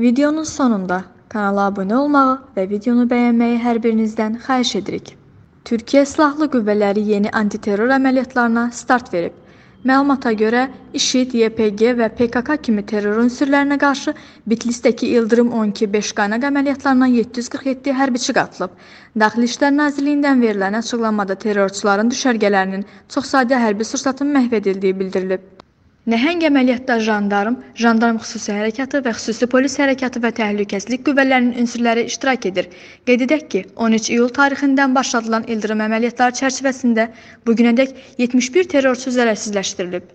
Videonun sonunda kanala abunə olmağı və videonu bəyənməyi hər birinizdən xahiş edirik. Türkiyə Silahlı Qüvvələri yeni antiterror əməliyyatlarına start verib. Məlumata görə IŞİD, YPG və PKK kimi terror ünsürlərinə qarşı Bitlisdəki İldırım 12 beşqaynaq əməliyyatlarına 747 hərbiçi qatılıb. Daxili İşlər Nazirliyindən verilən açıqlamada terrorçuların düşərgələrinin çoxsaylı hərbi sursatın məhv edildiyi bildirilib. Nəhəng əməliyyatda jandarm, jandarm xüsusi hərəkatı və xüsusi polis hərəkatı və təhlükəsizlik qüvvələrinin ünsürləri iştirak edir. Qeyd edək ki, 13 iyul tarixindən başladılan ildırım əməliyyatları çərçivəsində bu günədək 71 terrorçu zərərsizləşdirilib.